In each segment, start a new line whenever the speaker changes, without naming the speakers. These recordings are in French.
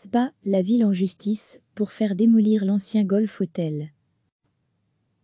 Spa, la ville en justice, pour faire démolir l'ancien golf hôtel.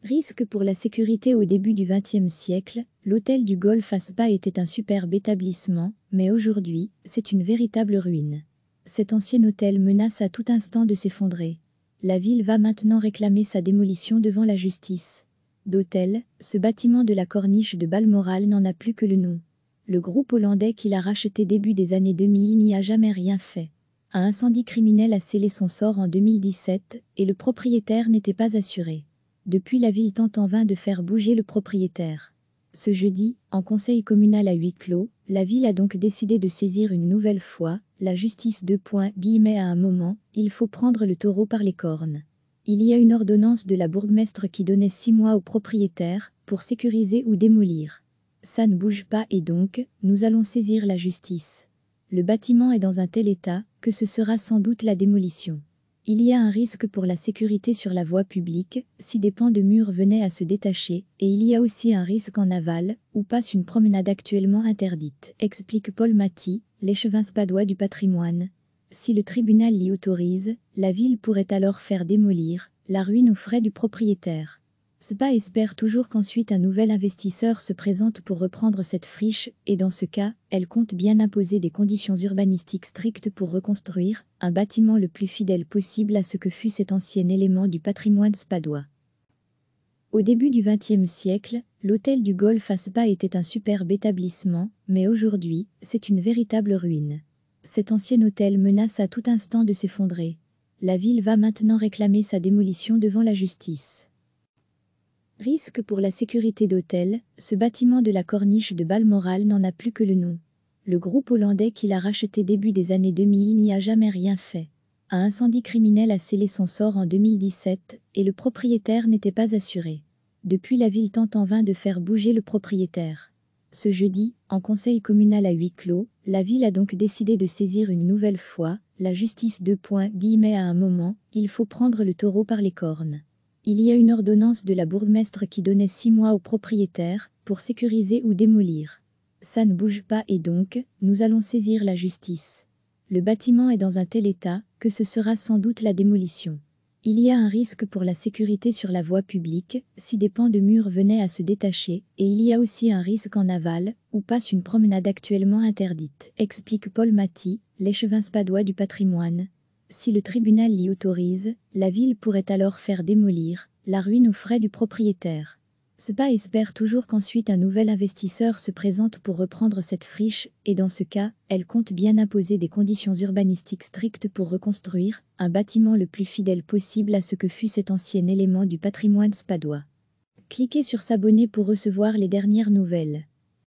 Risque pour la sécurité au début du XXe siècle, l'hôtel du golf à Spa était un superbe établissement, mais aujourd'hui, c'est une véritable ruine. Cet ancien hôtel menace à tout instant de s'effondrer. La ville va maintenant réclamer sa démolition devant la justice. D'hôtel, ce bâtiment de la corniche de Balmoral n'en a plus que le nom. Le groupe hollandais qui l'a racheté début des années 2000 n'y a jamais rien fait. Un incendie criminel a scellé son sort en 2017 et le propriétaire n'était pas assuré. Depuis, la ville tente en vain de faire bouger le propriétaire. Ce jeudi, en conseil communal à huis clos, la ville a donc décidé de saisir une nouvelle fois la justice de point guillemets à un moment, il faut prendre le taureau par les cornes. Il y a une ordonnance de la bourgmestre qui donnait six mois au propriétaire pour sécuriser ou démolir. Ça ne bouge pas et donc, nous allons saisir la justice. Le bâtiment est dans un tel état que ce sera sans doute la démolition. Il y a un risque pour la sécurité sur la voie publique si des pans de murs venaient à se détacher, et il y a aussi un risque en aval, où passe une promenade actuellement interdite, explique Paul Maty, l'échevin spadois du patrimoine. Si le tribunal l'y autorise, la ville pourrait alors faire démolir la ruine aux frais du propriétaire. SPA espère toujours qu'ensuite un nouvel investisseur se présente pour reprendre cette friche, et dans ce cas, elle compte bien imposer des conditions urbanistiques strictes pour reconstruire un bâtiment le plus fidèle possible à ce que fut cet ancien élément du patrimoine spadois. Au début du XXe siècle, l'hôtel du Golfe à Spa était un superbe établissement, mais aujourd'hui, c'est une véritable ruine. Cet ancien hôtel menace à tout instant de s'effondrer. La ville va maintenant réclamer sa démolition devant la justice. Risque pour la sécurité d'hôtel, ce bâtiment de la corniche de Balmoral n'en a plus que le nom. Le groupe hollandais qui l'a racheté début des années 2000 n'y a jamais rien fait. Un incendie criminel a scellé son sort en 2017 et le propriétaire n'était pas assuré. Depuis la ville tente en vain de faire bouger le propriétaire. Ce jeudi, en conseil communal à huis clos, la ville a donc décidé de saisir une nouvelle fois la justice de point guillemets à un moment, il faut prendre le taureau par les cornes. Il y a une ordonnance de la bourgmestre qui donnait six mois au propriétaire pour sécuriser ou démolir. Ça ne bouge pas et donc, nous allons saisir la justice. Le bâtiment est dans un tel état que ce sera sans doute la démolition. Il y a un risque pour la sécurité sur la voie publique si des pans de murs venaient à se détacher, et il y a aussi un risque en aval, où passe une promenade actuellement interdite, explique Paul Maty, l'échevin spadois du patrimoine, si le tribunal l'y autorise, la ville pourrait alors faire démolir la ruine aux frais du propriétaire. SPA espère toujours qu'ensuite un nouvel investisseur se présente pour reprendre cette friche, et dans ce cas, elle compte bien imposer des conditions urbanistiques strictes pour reconstruire un bâtiment le plus fidèle possible à ce que fut cet ancien élément du patrimoine spadois. Cliquez sur s'abonner pour recevoir les dernières nouvelles.